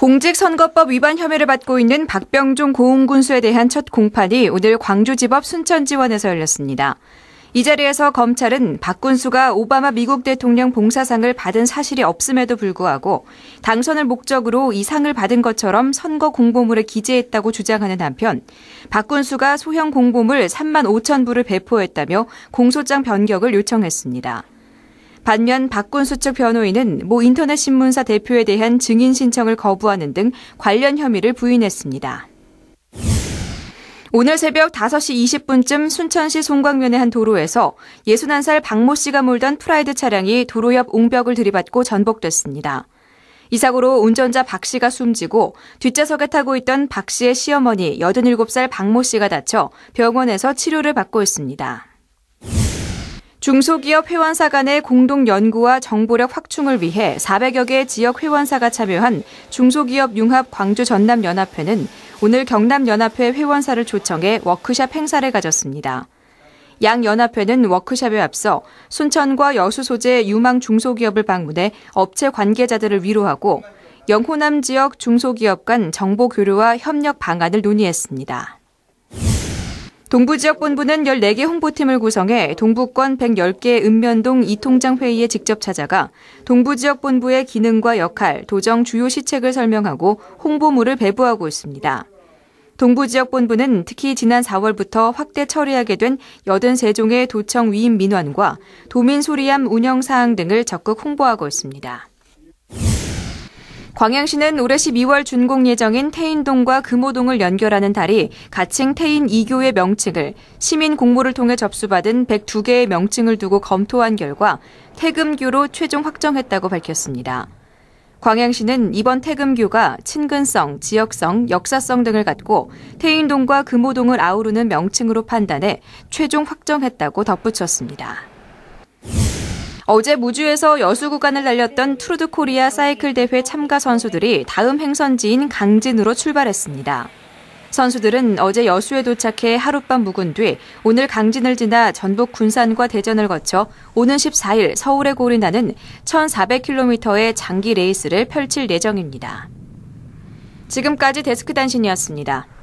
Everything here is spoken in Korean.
공직선거법 위반 혐의를 받고 있는 박병종 고흥군수에 대한 첫 공판이 오늘 광주지법 순천지원에서 열렸습니다. 이 자리에서 검찰은 박 군수가 오바마 미국 대통령 봉사상을 받은 사실이 없음에도 불구하고 당선을 목적으로 이 상을 받은 것처럼 선거 공보물에 기재했다고 주장하는 한편 박 군수가 소형 공보물 3만 5천 부를 배포했다며 공소장 변경을 요청했습니다. 반면 박군수 측 변호인은 모 인터넷 신문사 대표에 대한 증인 신청을 거부하는 등 관련 혐의를 부인했습니다. 오늘 새벽 5시 20분쯤 순천시 송광면의 한 도로에서 61살 박모 씨가 몰던 프라이드 차량이 도로 옆 옹벽을 들이받고 전복됐습니다. 이 사고로 운전자 박 씨가 숨지고 뒷좌석에 타고 있던 박 씨의 시어머니 87살 박모 씨가 다쳐 병원에서 치료를 받고 있습니다. 중소기업 회원사 간의 공동 연구와 정보력 확충을 위해 400여 개 지역 회원사가 참여한 중소기업 융합 광주 전남 연합회는 오늘 경남 연합회 회원사를 초청해 워크샵 행사를 가졌습니다. 양 연합회는 워크샵에 앞서 순천과 여수 소재 유망 중소기업을 방문해 업체 관계자들을 위로하고 영호남 지역 중소기업 간 정보 교류와 협력 방안을 논의했습니다. 동부지역본부는 14개 홍보팀을 구성해 동부권 110개 읍면동 이통장 회의에 직접 찾아가 동부지역본부의 기능과 역할, 도정 주요 시책을 설명하고 홍보물을 배부하고 있습니다. 동부지역본부는 특히 지난 4월부터 확대 처리하게 된 83종의 도청 위임 민원과 도민 소리함 운영사항 등을 적극 홍보하고 있습니다. 광양시는 올해 12월 준공 예정인 태인동과 금호동을 연결하는 다리 가칭 태인 2교의 명칭을 시민 공모를 통해 접수받은 102개의 명칭을 두고 검토한 결과 태금교로 최종 확정했다고 밝혔습니다. 광양시는 이번 태금교가 친근성, 지역성, 역사성 등을 갖고 태인동과 금호동을 아우르는 명칭으로 판단해 최종 확정했다고 덧붙였습니다. 어제 무주에서 여수 구간을 달렸던 트루드 코리아 사이클 대회 참가 선수들이 다음 행선지인 강진으로 출발했습니다. 선수들은 어제 여수에 도착해 하룻밤 묵은 뒤 오늘 강진을 지나 전북 군산과 대전을 거쳐 오는 14일 서울에 고린하는 1,400km의 장기 레이스를 펼칠 예정입니다. 지금까지 데스크 단신이었습니다.